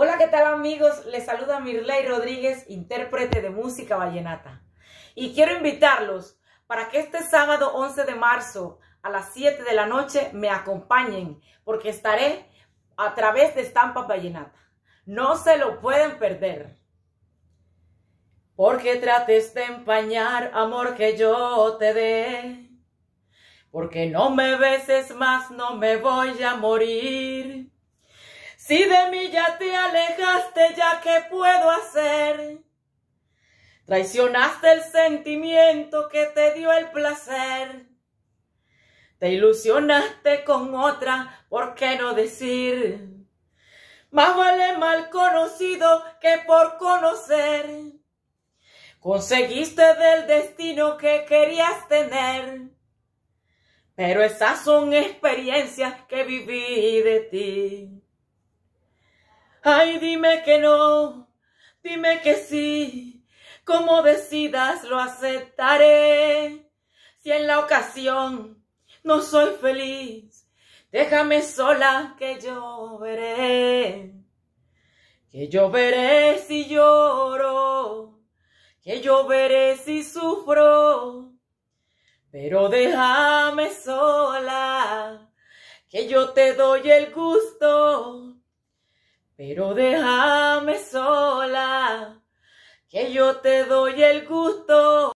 Hola, ¿qué tal amigos? Les saluda Mirley Rodríguez, intérprete de música vallenata. Y quiero invitarlos para que este sábado 11 de marzo a las 7 de la noche me acompañen, porque estaré a través de Estampa Vallenata. No se lo pueden perder. Porque trates de empañar amor que yo te dé. Porque no me beses más, no me voy a morir. Si de mí ya te alejaste, ya qué puedo hacer. Traicionaste el sentimiento que te dio el placer. Te ilusionaste con otra, ¿por qué no decir? Más vale mal conocido que por conocer. Conseguiste del destino que querías tener. Pero esas son experiencias que viví de ti. Ay, dime que no, dime que sí, como decidas lo aceptaré. Si en la ocasión no soy feliz, déjame sola que yo veré. Que yo veré si lloro, que yo veré si sufro, pero déjame sola, que yo te doy el gusto pero déjame sola, que yo te doy el gusto.